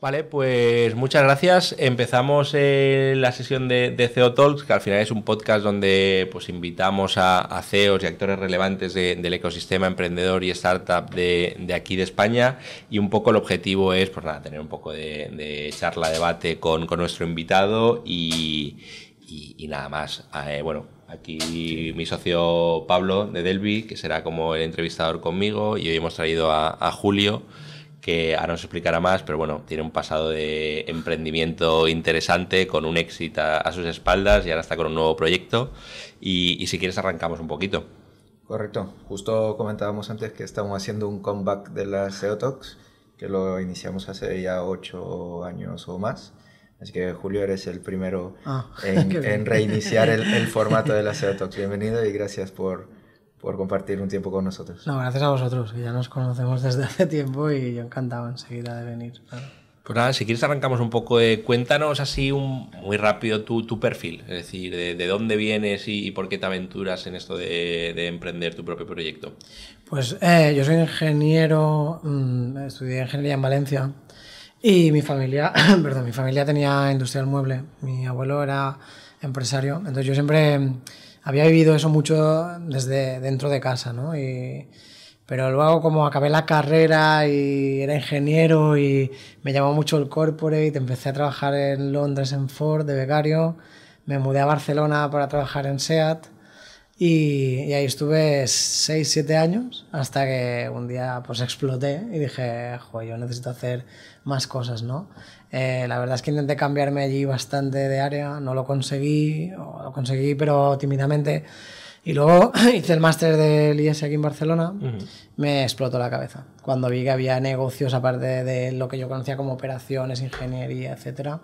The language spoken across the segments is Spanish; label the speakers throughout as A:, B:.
A: Vale, pues muchas gracias. Empezamos eh, la sesión de, CEO Talks, que al final es un podcast donde pues, invitamos a, CEOs y actores relevantes del ecosistema emprendedor y startup de, aquí de España. Y un poco el objetivo es pues, nada, tener un poco de, charla, debate con, nuestro invitado y, nada más. Eh, bueno, aquí mi socio Pablo de Delvi, que será como el entrevistador conmigo, y hoy hemos traído a Julio que ahora nos explicará más, pero bueno, tiene un pasado de emprendimiento interesante, con un éxito a, sus espaldas y ahora está con un nuevo proyecto. Y, si quieres arrancamos un poquito.
B: Correcto, justo comentábamos antes que estamos haciendo un comeback de la Ceotox, que lo iniciamos hace ya ocho años o más. Así que Julio, eres el primero ah, en, reiniciar el, el, formato de la Ceotox. Bienvenido y gracias por,
A: por compartir
B: un tiempo con nosotros.
C: No, gracias a vosotros, que ya nos conocemos desde hace tiempo y yo encantado enseguida de venir.
A: Pues nada, si quieres arrancamos un poco, de... Eh, cuéntanos así un, muy rápido tu, tu perfil, es decir, de, dónde vienes y, por qué te aventuras en esto de, emprender tu propio proyecto.
C: Pues eh, yo soy ingeniero, mm, estudié ingeniería en Valencia y mi familia, perdón, mi familia tenía industria del mueble, mi abuelo era empresario, entonces yo siempre había vivido eso mucho desde dentro de casa, ¿no? Y, pero luego como acabé la carrera y era ingeniero y me llamó mucho el corporate, empecé a trabajar en Londres en Ford de becario, me mudé a Barcelona para trabajar en SEAT y, ahí estuve 6, 7 años hasta que un día pues exploté y dije, joder, yo necesito hacer más cosas, ¿no? Eh, la verdad es que intenté cambiarme allí bastante de área, no lo conseguí, lo conseguí pero tímidamente. Y luego hice el máster del IES e aquí en Barcelona, me explotó la cabeza cuando vi que había negocios aparte de lo que yo conocía como operaciones, ingeniería, etcétera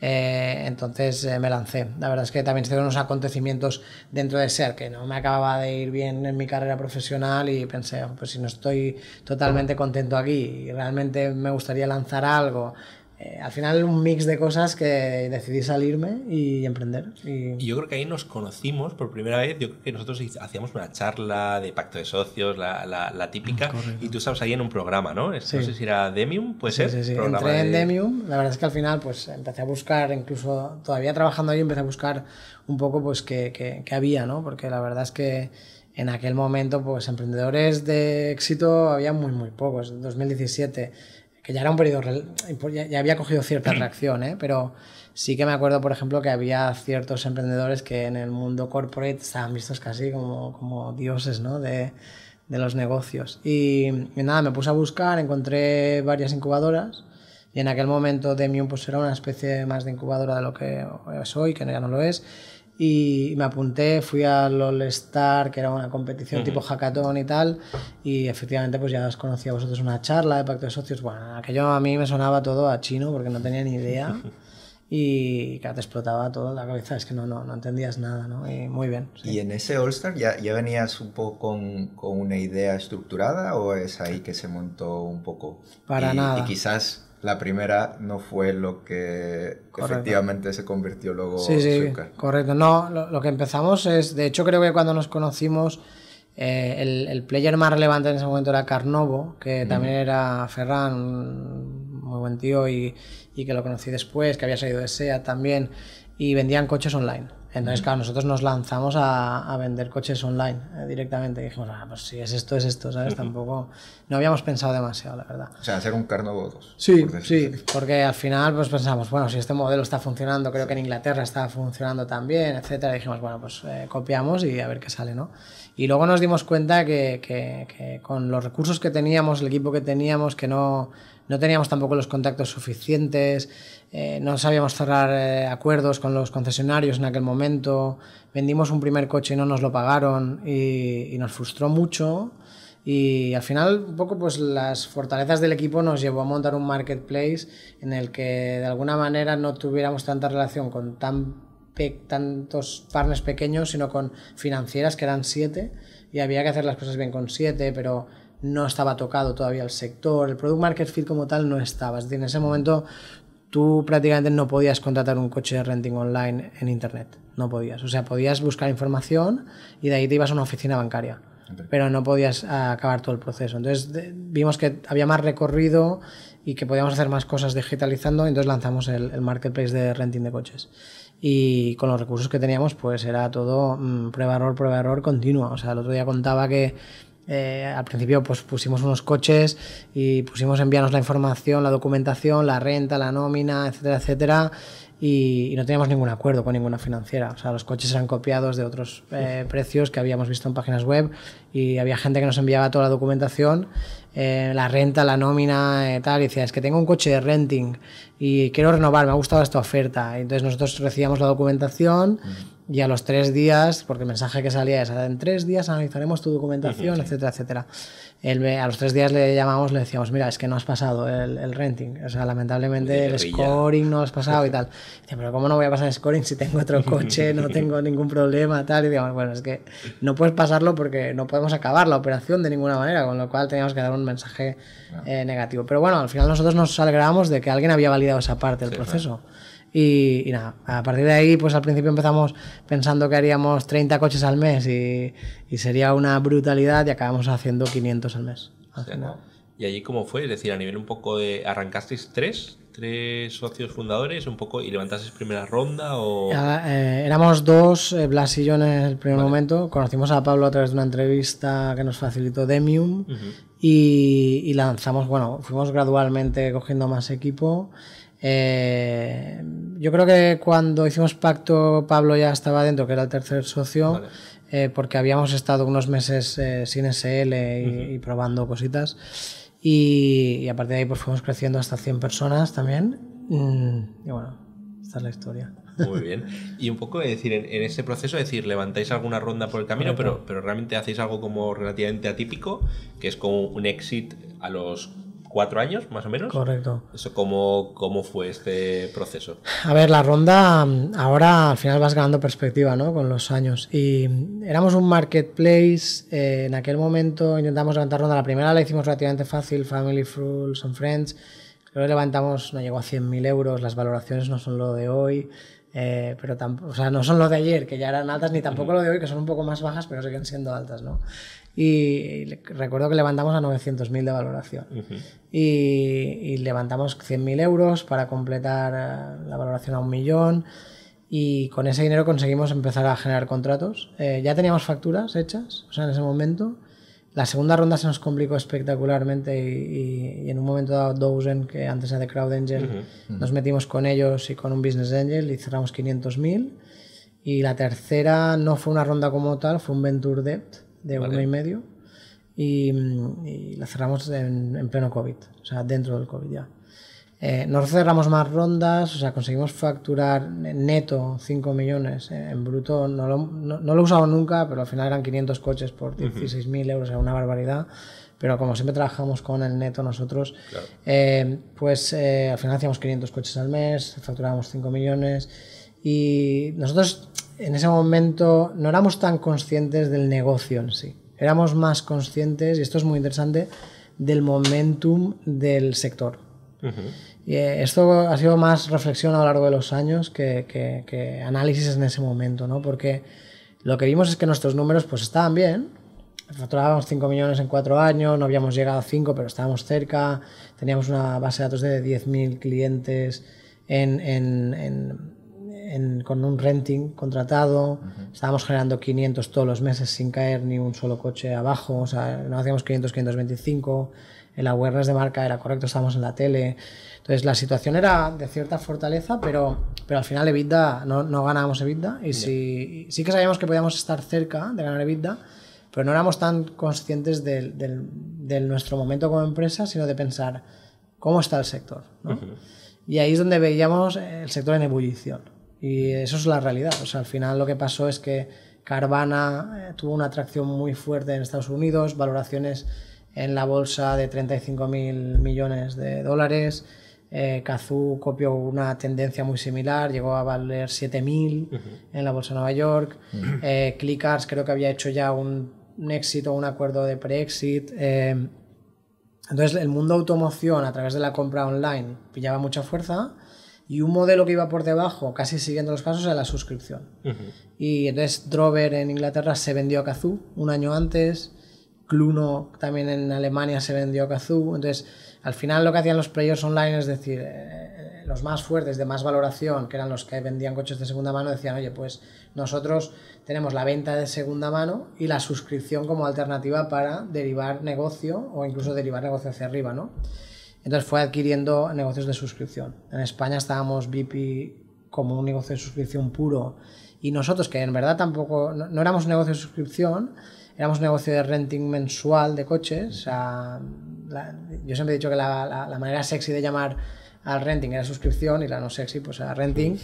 C: eh, entonces eh, me lancé. La verdad es que también se unos acontecimientos dentro de SER que no me acababa de ir bien en mi carrera profesional y pensé, oh, pues si no estoy totalmente contento aquí y realmente me gustaría lanzar algo eh, al final un mix de cosas que decidí salirme y emprender. Y... yo
A: creo que ahí nos conocimos por primera vez. Yo creo que nosotros hacíamos una charla de pacto de socios, la, la, ah, típica, y tú estabas ahí en un programa, ¿no? No sé si era Demium, puede ser. Sí, sí, Entré en
C: Demium. La verdad es que al final pues empecé a buscar, incluso todavía trabajando ahí, empecé a buscar un poco pues qué que, había, ¿no? Porque la verdad es que en aquel momento pues emprendedores de éxito había muy, muy pocos. En 2017 que ya era un periodo, pues ya, había cogido cierta reacción ¿eh? pero sí que me acuerdo, por ejemplo, que había ciertos emprendedores que en el mundo corporate estaban vistos casi como, dioses de, los negocios. Y, nada, me puse a buscar, encontré varias incubadoras y en aquel momento Demium pues era una especie más de incubadora de lo que es hoy, que ya no lo es y me apunté, fui al All Star, que era una competición tipo hackathon y tal, y efectivamente pues ya os conocía a vosotros una charla de pacto de socios, bueno, aquello a mí me sonaba todo a chino porque no tenía ni idea y que te explotaba todo la cabeza, es que no, no, entendías nada, ¿no? Y muy bien.
B: ¿Y en ese All Star ya, ya venías un poco con, con, una idea estructurada o es ahí que se montó un poco? Para nada. Y quizás la primera no fue lo que efectivamente se convirtió luego sí, sí,
C: Correcto, no, lo, que empezamos es, de hecho creo que cuando nos conocimos, eh, el, player más relevante en ese momento era Carnovo, que también era Ferran, muy buen tío y, y, que lo conocí después, que había salido de SEA también, y vendían coches online. Entonces, mm. claro, nosotros nos lanzamos a, vender coches online eh, directamente. Y dijimos, ah, pues si es esto, es esto, ¿sabes? Tampoco. No habíamos pensado demasiado, la verdad. O sea, hacer un carnavo Sí, sí, porque al final pues pensamos, bueno, si este modelo está funcionando, creo que en Inglaterra está funcionando también, etcétera. dijimos, bueno, pues eh, copiamos y a ver qué sale, ¿no? Y luego nos dimos cuenta que, que con los recursos que teníamos, el equipo que teníamos, que no, no teníamos tampoco los contactos suficientes eh, no sabíamos cerrar eh, acuerdos con los concesionarios en aquel momento, vendimos un primer coche y no nos lo pagaron y, nos frustró mucho. Y al final, un poco, pues las fortalezas del equipo nos llevó a montar un marketplace en el que de alguna manera no tuviéramos tanta relación con tan tantos partners pequeños, sino con financieras que eran siete y había que hacer las cosas bien con siete, pero no estaba tocado todavía el sector, el product market fit como tal no estaba. Es en ese momento tú prácticamente no podías contratar un coche de renting online en Internet. No podías. O sea, podías buscar información y de ahí te ibas a una oficina bancaria. Pero no podías ah, acabar todo el proceso. Entonces vimos que había más recorrido y que podíamos hacer más cosas digitalizando. Entonces lanzamos el, marketplace de renting de coches. Y con los recursos que teníamos, pues era todo mm, prueba-error, prueba-error continua. O sea, el otro día contaba que eh, al principio pues pusimos unos coches y pusimos enviarnos la información, la documentación, la renta, la nómina, etcétera, etcétera. Y, no teníamos ningún acuerdo con ninguna financiera. O sea, los coches eran copiados de otros eh, precios que habíamos visto en páginas web y había gente que nos enviaba toda la documentación, eh, la renta, la nómina, tal. Y decía, es que tengo un coche de renting y quiero renovar, me ha gustado esta oferta. entonces nosotros recibíamos la documentación. Y a los tres días, porque el mensaje que salía es, en tres días analizaremos tu documentación, etcétera, etcétera. a los tres días le llamamos, le decíamos, mira, es que no has pasado el, el renting. O sea, lamentablemente el scoring no has pasado y tal. pero ¿cómo no voy a pasar el scoring si tengo otro coche, no tengo ningún problema, tal? Y digamos, bueno, es que no puedes pasarlo porque no podemos acabar la operación de ninguna manera, con lo cual teníamos que dar un mensaje eh, negativo. Pero bueno, al final nosotros nos alegramos de que alguien había validado esa parte del proceso. Y, nada, a partir de ahí, pues al principio empezamos pensando que haríamos 30 coches al mes y, sería una brutalidad y acabamos haciendo 500 al mes.
A: ¿Y allí cómo fue? Es decir, a nivel un poco de... ¿Arrancasteis tres? ¿Tres socios fundadores un poco y levantasteis primera ronda?
C: O... Eh, éramos dos, eh, Blas y yo en el primer momento. Conocimos a Pablo a través de una entrevista que nos facilitó Demium y, y lanzamos, bueno, fuimos gradualmente cogiendo más equipo eh, yo creo que cuando hicimos pacto, Pablo ya estaba dentro, que era el tercer socio, eh, porque habíamos estado unos meses eh, sin SL y, probando cositas. Y, aparte a partir de ahí pues fuimos creciendo hasta 100 personas también. Mm, y bueno, esta es la historia. Muy
A: bien. Y un poco, decir, en, ese proceso, decir, levantáis alguna ronda por el camino, pero, pero realmente hacéis algo como relativamente atípico, que es como un exit a los cuatro años, más o menos. Correcto. Eso, ¿cómo, ¿Cómo fue este proceso?
C: A ver, la ronda ahora al final vas ganando perspectiva, ¿no? Con los años. Y éramos un marketplace, eh, en aquel momento intentamos levantar ronda. La primera la hicimos relativamente fácil, Family Fools and Friends. Creo que levantamos, no llegó a 100.000 euros, las valoraciones no son lo de hoy. Eh, pero o sea, no son lo de ayer, que ya eran altas, ni tampoco lo de hoy, que son un poco más bajas, pero siguen siendo altas, ¿no? y recuerdo que levantamos a 900.000 de valoración. y, y, levantamos 100.000 euros para completar eh, la valoración a un millón y con ese dinero conseguimos empezar a generar contratos. Eh, ya teníamos facturas hechas, o sea, en ese momento. La segunda ronda se nos complicó espectacularmente y, en un momento dado Dozen, que antes era de Crowd Angel, nos metimos con ellos y con un Business Angel y cerramos 500.000. Y la tercera no fue una ronda como tal, fue un Venture Debt, de un uno y medio y, mm, la cerramos en, pleno COVID, o sea, dentro del COVID ya. Eh, cerramos más rondas, o sea, conseguimos facturar neto 5 millones en bruto. No lo, no, usamos nunca, pero al final eran 500 coches por 16.000 euros, era una barbaridad. Pero como siempre trabajamos con el neto nosotros, eh, pues eh, al final hacíamos 500 coches al mes, facturábamos 5 millones. Y nosotros en ese momento no éramos tan conscientes del negocio en sí. Éramos más conscientes, y esto es muy interesante, del momentum del sector. Y eh, esto ha sido más reflexión a lo largo de los años que, análisis en ese momento, ¿no? Porque lo que vimos es que nuestros números pues estaban bien. Facturábamos 5 millones en 4 años, no habíamos llegado a 5, pero estábamos cerca. Teníamos una base de datos de 10.000 clientes en con un renting contratado, estábamos generando 500 todos los meses sin caer ni un solo coche abajo, o sea, no hacíamos 500, 525, el awareness de marca era correcto, estábamos en la tele. Entonces la situación era de cierta fortaleza, pero, pero al final EBITDA, no, no ganábamos EBITDA y sí, sí que sabíamos que podíamos estar cerca de ganar EBITDA, pero no éramos tan conscientes de, nuestro momento como empresa, sino de pensar cómo está el sector. Y ahí es donde veíamos el sector en ebullición. Y eso es la realidad. O sea, al final lo que pasó es que Carvana eh, tuvo una atracción muy fuerte en Estados Unidos, valoraciones en la bolsa de 35 mil millones de dólares. Eh, Kazoo copió una tendencia muy similar, llegó a valer 7.000 en la Bolsa de Nueva York. Uh creo que había hecho ya un, éxito, un acuerdo de pre-exit. Eh, entonces el mundo automoción a través de la compra online pillaba mucha fuerza y un modelo que iba por debajo, casi siguiendo los pasos, era la suscripción. Y entonces Drover en Inglaterra se vendió a Kazoo un año antes, Cluno también en Alemania se vendió a Kazoo, entonces al final lo que hacían los players online, es decir, eh, eh, los más fuertes de más valoración, que eran los que vendían coches de segunda mano, decían, oye, pues nosotros tenemos la venta de segunda mano y la suscripción como alternativa para derivar negocio o incluso derivar negocio hacia arriba, ¿no? Entonces fue adquiriendo negocios de suscripción. En España estábamos VIP como un negocio de suscripción puro y nosotros, que en verdad tampoco, no, éramos éramos negocio de suscripción, éramos negocio de renting mensual de coches. O yo siempre he dicho que la, manera sexy de llamar al renting era suscripción y la no sexy pues era renting.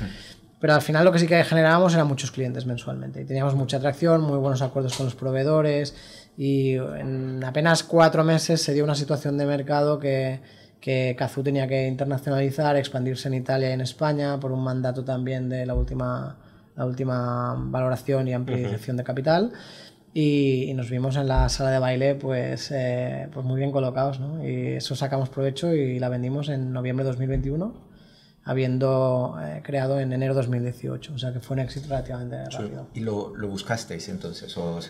C: Pero al final lo que sí que generábamos eran muchos clientes mensualmente y teníamos mucha atracción, muy buenos acuerdos con los proveedores y en apenas cuatro meses se dio una situación de mercado que que Cazú tenía que internacionalizar, expandirse en Italia y en España por un mandato también de la última, la última valoración y ampliación de capital. Y, nos vimos en la sala de baile pues, eh, pues muy bien colocados. ¿no? Y eso sacamos provecho y la vendimos en noviembre de 2021 habiendo eh, creado en enero 2018. O sea que fue un éxito relativamente rápido.
B: ¿Y lo, lo, buscasteis entonces? ¿O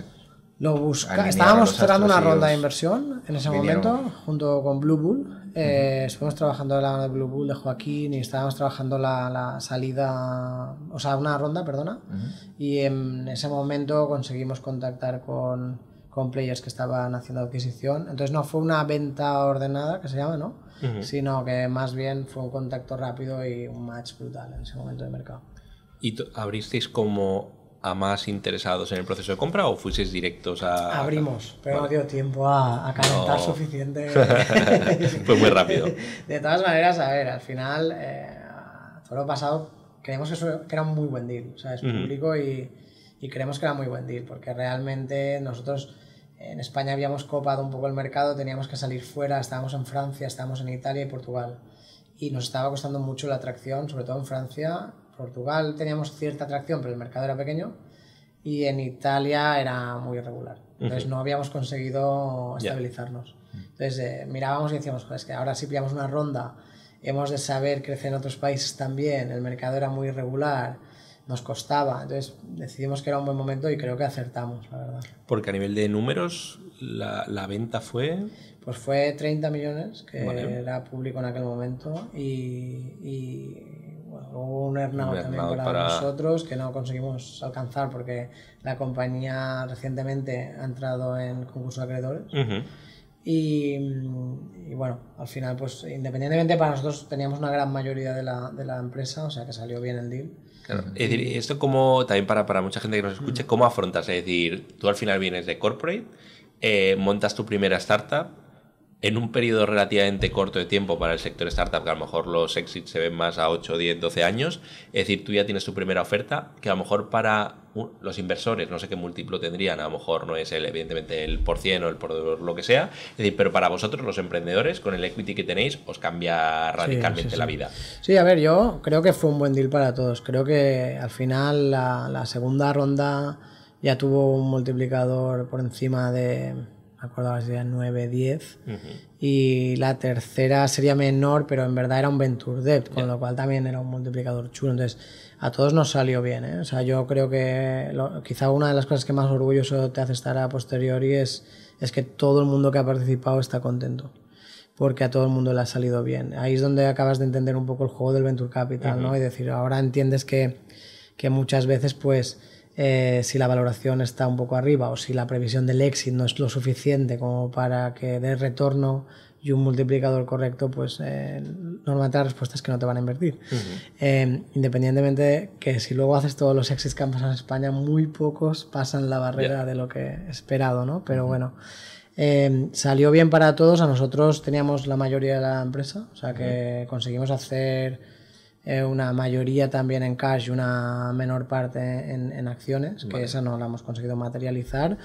C: Estábamos cerrando una ronda de inversión en ese momento, junto con Blue Bull. Eh, estuvimos trabajando la de Blue Bull de Joaquín y estábamos trabajando la, salida, o sea, una ronda, perdona. Y en ese momento conseguimos contactar con, players que estaban haciendo adquisición. Entonces no fue una venta ordenada, que se llama, ¿no? Sino que más bien fue un contacto rápido y un match brutal en ese momento de mercado.
A: ¿Y abristeis como a más interesados en el proceso de compra o fuisteis directos a... Abrimos,
C: pero no dio tiempo a, calentar suficiente. Fue muy rápido. De todas maneras, a ver, al final, eh, todo lo pasado, creemos que, eso, que, era un muy buen deal, o sea, es público y, y, creemos que era muy buen deal, porque realmente nosotros en España habíamos copado un poco el mercado, teníamos que salir fuera, estábamos en Francia, estábamos en Italia y Portugal. Y nos estaba costando mucho la atracción, sobre todo en Francia, Portugal teníamos cierta atracción, pero el mercado era pequeño y en Italia era muy irregular. Entonces no habíamos conseguido estabilizarnos. Entonces eh, mirábamos y decíamos, es que ahora sí pillamos una ronda, hemos de saber crecer en otros países también, el mercado era muy irregular, nos costaba. Entonces decidimos que era un buen momento y creo que acertamos, la verdad.
A: Porque a nivel de números, la, venta fue...
C: Pues fue 30 millones, que era público en aquel momento, y Hubo un earnout, también para, nosotros que no conseguimos alcanzar porque la compañía recientemente ha entrado en concurso de acreedores. Mm, y, bueno, al final, pues independientemente para nosotros teníamos una gran mayoría de la, de la empresa, o sea que salió bien el deal. Es decir,
A: esto como también para, para mucha gente que nos escuche, ¿cómo afrontas? Es decir, tú al final vienes de corporate, eh, montas tu primera startup, en un periodo relativamente corto de tiempo para el sector startup, que a lo mejor los exits se ven más a 8, 10, 12 años, es decir, tú ya tienes tu primera oferta, que a lo mejor para los inversores, no sé qué múltiplo tendrían, a lo mejor no es el, evidentemente el por cien o el por lo que sea, pero para vosotros los emprendedores, con el equity que tenéis, os cambia radicalmente la vida.
C: Sí, a ver, yo creo que fue un buen deal para todos, creo que al final la segunda ronda ya tuvo un multiplicador por encima de Acordabas acuerdo que sería 9, 10. Y la tercera sería menor, pero en verdad era un Venture Debt, con lo cual también era un multiplicador chulo. Entonces, a todos nos salió bien. ¿eh? O sea, yo creo que quizá una de las cosas que más orgulloso te hace estar a posteriori es, es que todo el mundo que ha participado está contento porque a todo el mundo le ha salido bien. Ahí es donde acabas de entender un poco el juego del Venture Capital, ¿no? Y decir, ahora entiendes que, que muchas veces, pues, eh, si la valoración está un poco arriba o si la previsión del exit no es lo suficiente como para que dé retorno y un multiplicador correcto, pues eh, normalmente la respuesta es que no te van a invertir. Eh, independientemente que si luego haces todos los exit campus en España, muy pocos pasan la barrera de lo que esperado, ¿no? Pero bueno, salió bien para todos. A nosotros teníamos la mayoría de la empresa, o sea que conseguimos hacer eh, una mayoría también en cash y una menor parte en, acciones, que esa no la hemos conseguido materializar.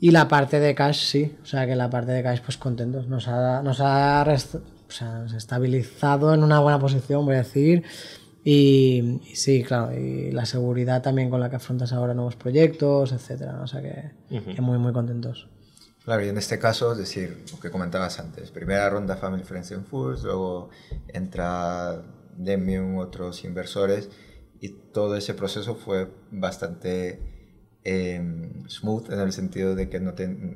C: Y la parte de cash sí, o sea que la parte de cash pues contentos, nos ha, nos ha o estabilizado en una buena posición, voy a decir. Y, sí, claro, y la seguridad también con la que afrontas ahora nuevos proyectos, etcétera. O sea que, que, muy, muy contentos.
B: Claro, y en este caso, es decir, lo que comentabas antes, primera ronda Family Friends and Fools, luego entra de Demium, otros inversores, y todo ese proceso fue bastante em, smooth en el sentido de que no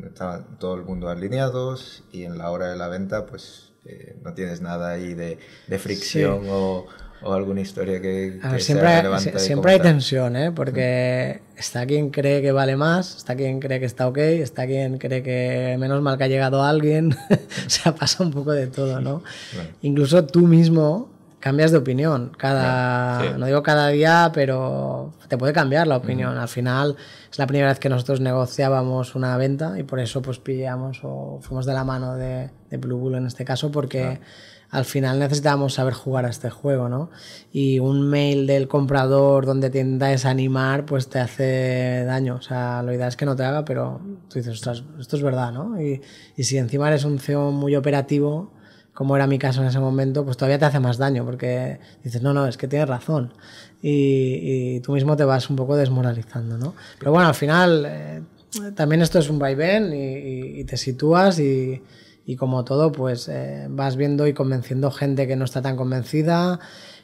B: estaba todo el mundo alineados y en la hora de la venta pues eh, no tienes nada ahí de, fricción o, alguna historia que... siempre, hay tensión,
C: ¿eh? porque está quien cree que vale más, está quien cree que está ok, está quien cree que menos mal que ha llegado alguien, se sea, pasa un poco de todo, ¿no? Incluso tú mismo cambias de opinión. Cada, no digo cada día, pero te puede cambiar la opinión. Al final es la primera vez que nosotros negociábamos una venta y por eso pues pillamos o fuimos de la mano de, de Blue Bull en este caso porque al final necesitábamos saber jugar a este juego, ¿no? Y un mail del comprador donde tienda a desanimar pues te hace daño. O sea, lo ideal es que no te haga, pero tú dices, esto es verdad, ¿no? Y, y si encima eres un CEO muy operativo como era mi caso en ese momento, pues todavía te hace más daño porque dices, no, no, es que tienes razón. Y, tú mismo te vas un poco desmoralizando, ¿no? Pero bueno, al final eh, también esto es un vaivén y, y, te sitúas y, como todo, pues eh, vas viendo y convenciendo gente que no está tan convencida.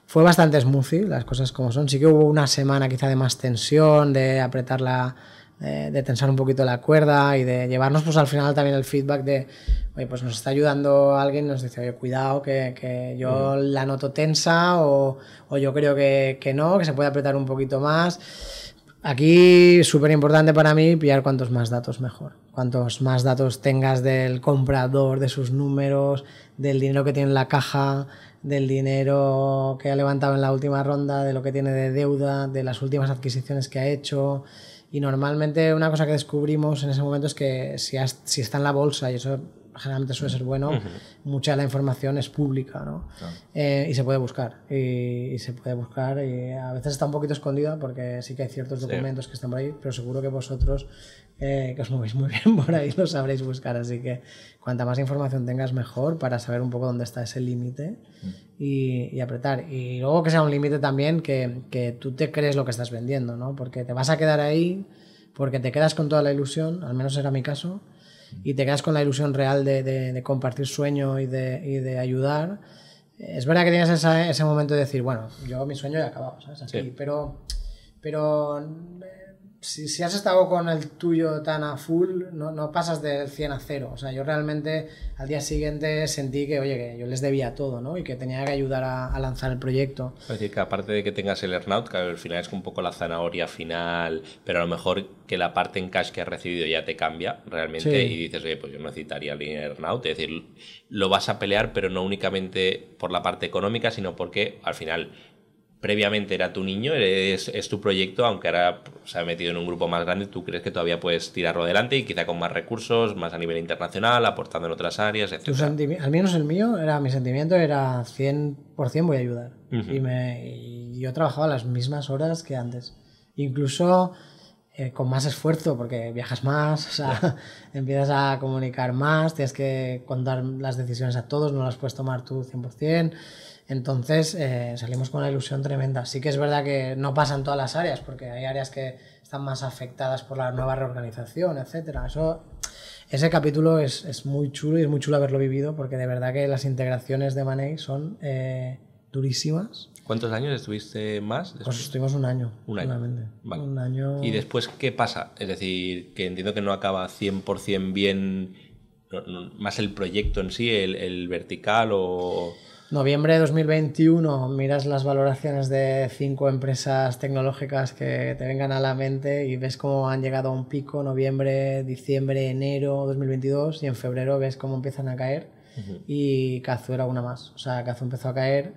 C: Fue bastante smoothie, las cosas como son. Sí que hubo una semana quizá de más tensión, de apretar la, de, tensar un poquito la cuerda y de llevarnos pues al final también el feedback de, oye, pues nos está ayudando alguien, nos dice, oye, cuidado, que, que yo mm. la noto tensa o, o yo creo que, que, no, que se puede apretar un poquito más. Aquí súper importante para mí pillar cuantos más datos mejor. Cuantos más datos tengas del comprador, de sus números, del dinero que tiene en la caja, del dinero que ha levantado en la última ronda, de lo que tiene de deuda, de las últimas adquisiciones que ha hecho, y normalmente una cosa que descubrimos en ese momento es que si, si está en la bolsa, y eso generalmente suele ser bueno, mucha de la información es pública eh, y se puede buscar. Y, se puede buscar. Y a veces está un poquito escondida porque sí que hay ciertos documentos que están por ahí, pero seguro que vosotros eh, que os movéis muy bien por ahí lo sabréis buscar. Así que cuanta más información tengas, mejor para saber un poco dónde está ese límite mm. y, apretar. Y luego que sea un límite también que, tú te crees lo que estás vendiendo, ¿no? porque te vas a quedar ahí, porque te quedas con toda la ilusión, al menos era mi caso y te quedas con la ilusión real de, compartir sueño y de, ayudar. Es verdad que tienes ese momento de decir, bueno, yo mi sueño ya acabado, ¿sabes? pero, pero si, si, has estado con el tuyo tan a full, no, no, pasas del 100 a 0. O sea, yo realmente al día siguiente sentí que, oye, que yo les debía todo, ¿no? Y que tenía que ayudar a, lanzar el proyecto. Es
A: decir, que aparte de que tengas el earnout, que al final es un poco la zanahoria final, pero a lo mejor que la parte en cash que has recibido ya te cambia realmente y dices, oye, pues yo necesitaría el earnout. Es decir, lo vas a pelear, pero no únicamente por la parte económica, sino porque al final previamente era tu niño, es, es, tu proyecto, aunque ahora se ha metido en un grupo más grande, tú crees que todavía puedes tirarlo adelante y quizá con más recursos, más a nivel internacional, aportando en otras áreas, etcétera
C: Al menos el mío, era mi sentimiento era 100% voy a ayudar. y, me, yo trabajaba las mismas horas que antes. Incluso eh, con más esfuerzo, porque viajas más, empiezas a comunicar más, tienes que contar las decisiones a todos, no las puedes tomar tú 100%. Entonces eh, salimos con una ilusión tremenda. Sí que es verdad que no pasa en todas las áreas, porque hay áreas que están más afectadas por la nueva reorganización, etcétera. Eso, ese capítulo es, muy chulo y es muy chulo haberlo vivido, porque de verdad que las integraciones de Manei son eh, durísimas.
A: ¿Cuántos años estuviste más? Pues estuvimos un año. Un año. ¿Y después qué pasa? Es decir, que entiendo que no acaba 100% bien, más el proyecto en sí, el vertical o...
C: Noviembre de 2021, miras las valoraciones de cinco empresas tecnológicas que te vengan a la mente y ves cómo han llegado a un pico, noviembre, diciembre, enero 2022 y en febrero ves cómo empiezan a caer y cazu era una más. O sea, Cazu empezó a caer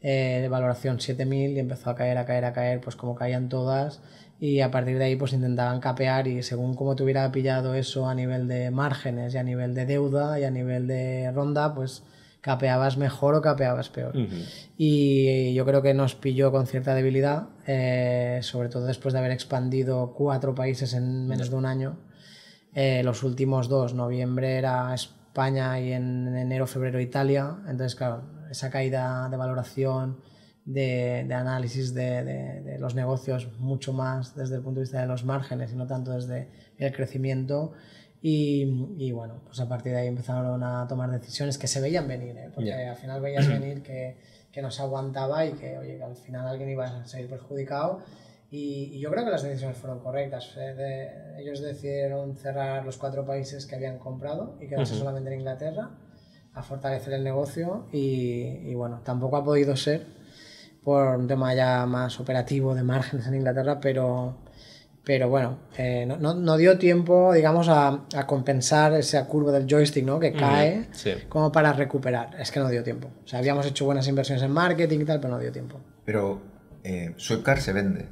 C: eh, de valoración 7.000 y empezó a caer, a caer, a caer, pues como caían todas y a partir de ahí pues intentaban capear y según cómo te hubiera pillado eso a nivel de márgenes y a nivel de deuda y a nivel de ronda, pues capeabas mejor o capeabas peor. Y yo creo que nos pilló con cierta debilidad, eh, sobre todo después de haber expandido cuatro países en menos de un año. Eh, los últimos dos, noviembre era España y en enero, febrero Italia. Entonces, claro, esa caída de valoración, de, análisis de, de, los negocios mucho más desde el punto de vista de los márgenes y no tanto desde el crecimiento, y, y, bueno, pues a partir de ahí empezaron a tomar decisiones que se veían venir, ¿eh? porque al final veías venir que, que, no se aguantaba y que, oye, que al final alguien iba a salir perjudicado. Y, yo creo que las decisiones fueron correctas. ¿eh? ellos decidieron cerrar los cuatro países que habían comprado y quedarse solamente en Inglaterra a fortalecer el negocio. Y, y bueno, tampoco ha podido ser por un tema ya más operativo de márgenes en Inglaterra, pero, pero bueno, eh, no, dio tiempo, digamos, a, a, compensar esa curva del joystick, ¿no? Que cae, como para recuperar. Es que no dio tiempo. O sea, habíamos hecho buenas inversiones en marketing y tal, pero no dio tiempo.
B: Pero eh, se vende.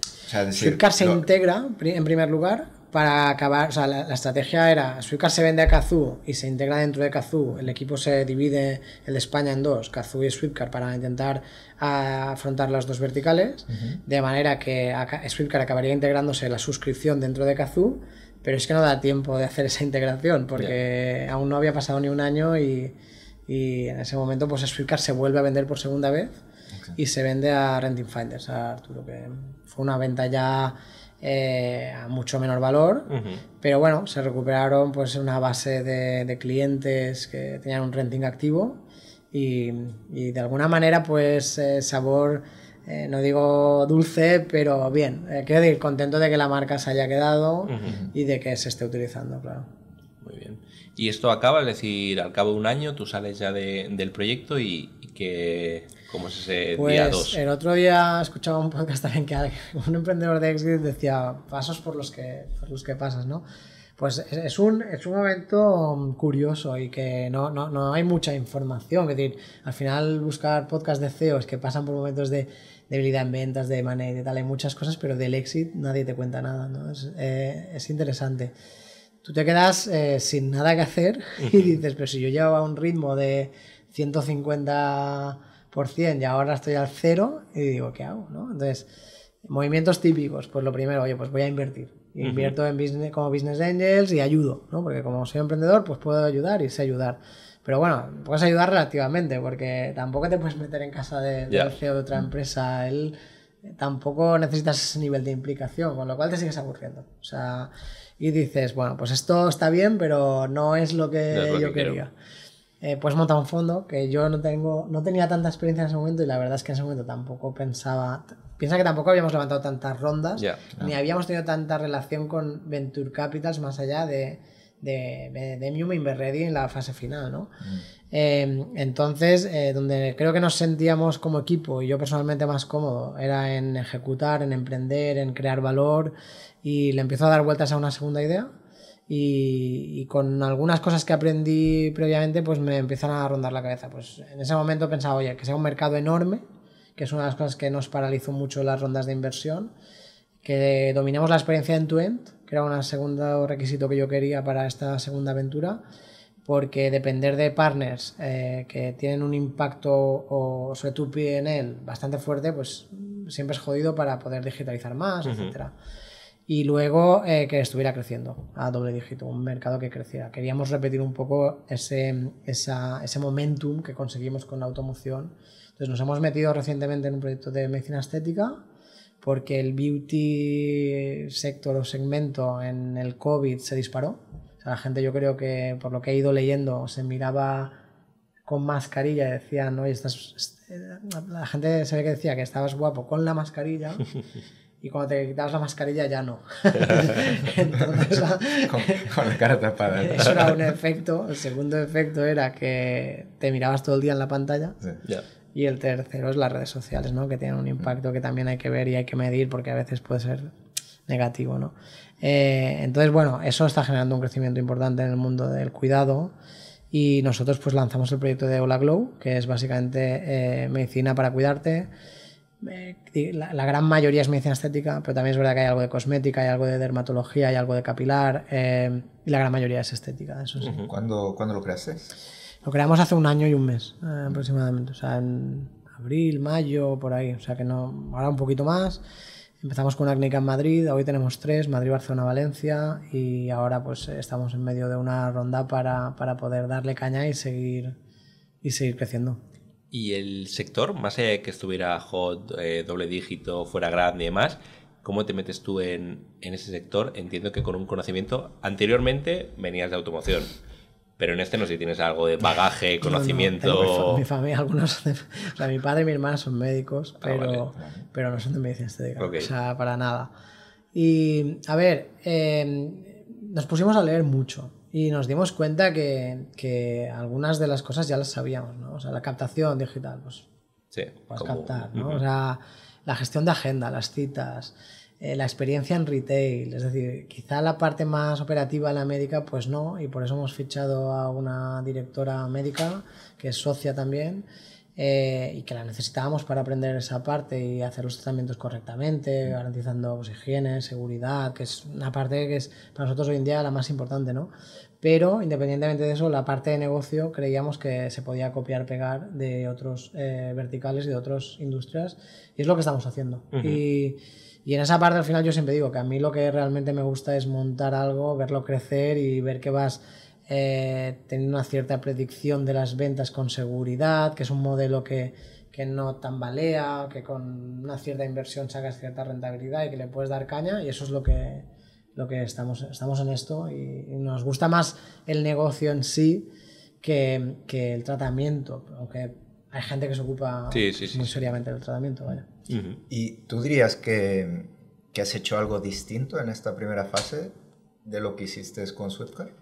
B: O se
C: integra en primer lugar para acabar, o sea, la, estrategia era, Suica se vende a Kazoo y se integra dentro de Kazoo, el equipo se divide, el de España, en dos, Kazoo y Swipcar, para intentar ah, afrontar las dos verticales, de manera que Swiftcar acabaría integrándose la suscripción dentro de Kazoo, pero es que no da tiempo de hacer esa integración, porque aún no había pasado ni un año y, y en ese momento pues Swipcar se vuelve a vender por segunda vez y se vende a Renting Finders, a Arturo, que fue una venta ya eh, a mucho menor valor, pero bueno, se recuperaron pues una base de, clientes que tenían un renting activo y, de alguna manera pues eh, sabor, eh, no digo dulce, pero bien, quiero decir, contento de que la marca se haya quedado y de que se esté utilizando, claro.
A: Muy bien. Y esto acaba, es decir, al cabo de un año tú sales ya del proyecto y que... ¿Cómo es ese pues, día 2? El
C: otro día escuchaba un podcast también que un emprendedor de Exit decía pasos por los que, por los que pasas, ¿no? Pues es un, es un momento um, curioso y que no, no, no hay mucha información. Es decir, al final buscar podcast de CEOs que pasan por momentos de debilidad en ventas, de money, de tal, hay muchas cosas, pero del exit nadie te cuenta nada, ¿no? Es, eh, es interesante. Tú te quedas eh, sin nada que hacer y dices, pero si yo llevaba un ritmo de 150 por y ahora estoy al cero y digo, ¿qué hago? ¿no? Entonces, movimientos típicos, pues lo primero, oye, pues voy a invertir. Invierto en business, como business angels y ayudo, ¿no? Porque como soy emprendedor, pues puedo ayudar y sé ayudar. Pero bueno, puedes ayudar relativamente, porque tampoco te puedes meter en casa de, del CEO de otra mm. empresa. Él eh, tampoco necesitas ese nivel de implicación, con lo cual te sigues aburriendo. y dices, bueno, pues esto está bien, pero no es lo que yo quería. Eh, pues monta un fondo que yo no tengo no tenía tanta experiencia en ese momento y la verdad es que en ese momento tampoco pensaba piensa que tampoco habíamos levantado tantas rondas ni habíamos tenido tanta relación con Venture Capitals más allá de de, de Inverready en la fase final, ¿no? Mm. Em, entonces, eh, donde creo que nos sentíamos como equipo y yo personalmente más cómodo era en ejecutar, en emprender, en crear valor y le empiezo a dar vueltas a una segunda idea y, con algunas cosas que aprendí previamente, pues me empiezan a rondar la cabeza. Pues en ese momento pensaba, oye, que sea un mercado enorme, que es una de las cosas que nos paralizó mucho las rondas de inversión, que dominemos la experiencia en Twent, end que era un segundo requisito que yo quería para esta segunda aventura, porque depender de partners eh, que tienen un impacto o sobre tu él bastante fuerte, pues siempre es jodido para poder digitalizar más, etcétera. etc y luego eh, que estuviera creciendo a doble dígito, un mercado que creciera. Queríamos repetir un poco ese, ese momentum que conseguimos con la automoción. Entonces nos hemos metido recientemente en un proyecto de medicina estética porque el beauty sector o segmento en el COVID se disparó. la gente yo creo que por lo que he ido leyendo se miraba con mascarilla y decían, estás... Este, la gente se ve que decía que estabas guapo con la mascarilla y cuando te quitabas la mascarilla ya no. con, la cara tapada. Eso era un efecto. El segundo efecto era que te mirabas todo el día en la pantalla. Y el tercero es las redes sociales, Que tienen un impacto que también hay que ver y hay que medir porque a veces puede ser negativo, ¿no? Eh, entonces, bueno, eso está generando un crecimiento importante en el mundo del cuidado. Y nosotros pues lanzamos el proyecto de Hola Glow, que es básicamente eh, medicina para cuidarte eh, la, gran mayoría es medicina estética, pero también es verdad que hay algo de cosmética, hay algo de dermatología, hay algo de capilar, eh, y la gran mayoría es estética,
B: ¿Cuándo, lo creaste?
C: Lo creamos hace un año y un mes eh, aproximadamente, o sea, en abril, mayo, por ahí, o sea que no, ahora un poquito más. Empezamos con una clínica en Madrid, hoy tenemos tres, Madrid, Barcelona, Valencia, y ahora pues estamos en medio de una ronda para, para poder darle caña y seguir, y seguir creciendo.
A: Y el sector, más allá de que estuviera hot, eh, doble dígito, fuera grande y demás, ¿cómo te metes tú en, ese sector? Entiendo que con un conocimiento, anteriormente venías de automoción, pero en este no sé si tienes algo de bagaje, conocimiento. mi,
C: mi padre y mi hermana son médicos, ah, pero, pero no son de medicina estética, o sea, para nada. Y a ver, eh, nos pusimos a leer mucho y nos dimos cuenta que, que, algunas de las cosas ya las sabíamos, ¿no? O sea, la captación digital, pues.
A: Sí, puedes captar, ¿no? O
C: sea, la gestión de agenda, las citas, eh, la experiencia en retail, es decir, quizá la parte más operativa, la médica, pues no, y por eso hemos fichado a una directora médica que es socia también. Eh, y que la necesitábamos para aprender esa parte y hacer los tratamientos correctamente, mm. garantizando pues, higiene, seguridad, que es una parte que es para nosotros hoy en día la más importante, ¿no? Pero independientemente de eso, la parte de negocio creíamos que se podía copiar, pegar de otros eh, verticales y de otras industrias. Y es lo que estamos haciendo. y, y, en esa parte al final yo siempre digo que a mí lo que realmente me gusta es montar algo, verlo crecer y ver que vas eh, teniendo una cierta predicción de las ventas con seguridad, que es un modelo que, que no tambalea, que con una cierta inversión sacas cierta rentabilidad y que le puedes dar caña. Y eso es lo que lo que estamos, estamos en esto y, nos gusta más el negocio en sí que, que el tratamiento, aunque hay gente que se ocupa muy seriamente del tratamiento.
B: ¿Y tú dirías que, que, has hecho algo distinto en esta primera fase de lo que hiciste con Swiftcar?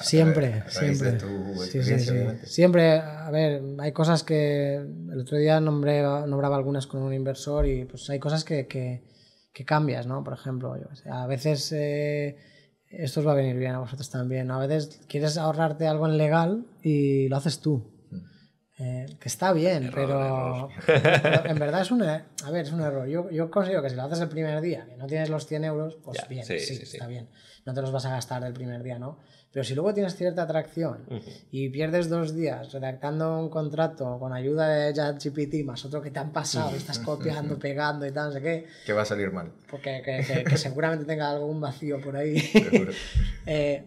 B: siempre, siempre.
C: siempre, a ver, hay cosas que el otro día nombré, nombraba algunas con un inversor y pues hay cosas que que cambias, ¿no? Por ejemplo, a veces eh, esto os va a venir bien a vosotros también, a veces quieres ahorrarte algo en legal y lo haces tú. Eh, que está bien, pero, en verdad es un, e, a ver, es un error. Yo, yo considero que si lo haces el primer día, que no tienes los 100 euros, pues bien, sí, está bien. No te los vas a gastar el primer día, ¿no? Pero si luego tienes cierta atracción y pierdes dos días redactando un contrato con ayuda de ChatGPT más otro que te han pasado, estás copiando, pegando y tal, no sé qué.
B: Que va a salir mal.
C: Porque pues que, seguramente tenga algún vacío por ahí. Eh,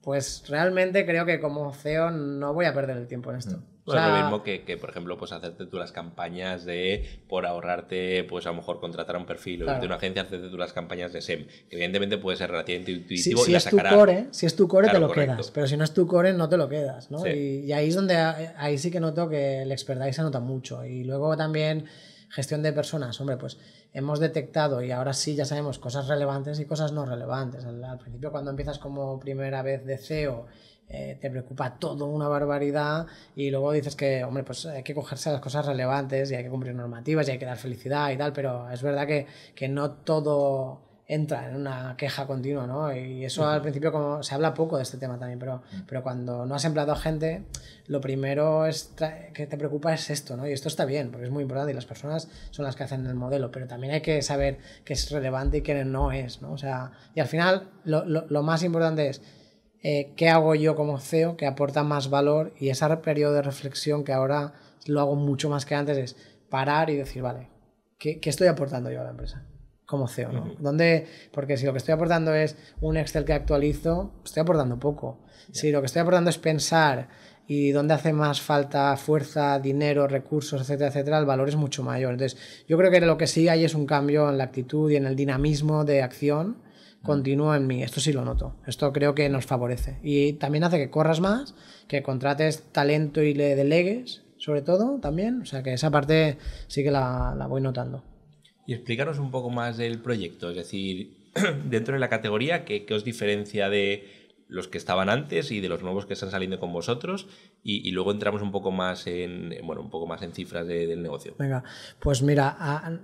C: pues realmente creo que como CEO no voy a perder el tiempo en esto. O lo mismo
A: que, por ejemplo, pues hacerte tú las campañas de, por ahorrarte, pues a lo mejor contratar a un perfil o una agencia, hacerte tú las campañas de SEM. evidentemente puede ser relativamente intuitivo si, y es Tu core,
C: si es tu core, te lo quedas. Pero si no es tu core, no te lo quedas, ¿no? Y, ahí es donde, ahí sí que noto que el expertise se nota mucho. Y luego también gestión de personas, hombre, pues hemos detectado y ahora sí ya sabemos cosas relevantes y cosas no relevantes. al principio cuando empiezas como primera vez de CEO eh, te preocupa todo una barbaridad y luego dices que, hombre, pues hay que cogerse las cosas relevantes y hay que cumplir normativas y hay que dar felicidad y tal, pero es verdad que, que no todo entra en una queja continua, ¿no? Y eso al principio como se habla poco de este tema también, pero, pero cuando no has empleado a gente, lo primero es que te preocupa es esto, ¿no? Y esto está bien, porque es muy importante y las personas son las que hacen el modelo, pero también hay que saber qué es relevante y qué no es, ¿no? O sea, y al final lo, lo, lo más importante es eh, qué hago yo como CEO que aporta más valor y ese periodo de reflexión que ahora lo hago mucho más que antes es parar y decir, vale, ¿qué, estoy aportando yo a la empresa? Como CEO, Porque si lo que estoy aportando es un Excel que actualizo, estoy aportando poco. Si lo que estoy aportando es pensar y dónde hace más falta fuerza, dinero, recursos, etcétera, etcétera, el valor es mucho mayor. Entonces, yo creo que lo que sí hay es un cambio en la actitud y en el dinamismo de acción continúa en mí. Esto sí lo noto. Esto creo que nos favorece. Y también hace que corras más, que contrates talento y le delegues, sobre todo, también. O sea que esa parte sí que la, voy notando.
A: Y explicaros un poco más del proyecto, es decir, dentro de la categoría, qué os diferencia de los que estaban antes y de los nuevos que están saliendo con vosotros y, luego entramos un poco más en bueno un poco más en cifras del negocio
C: venga pues mira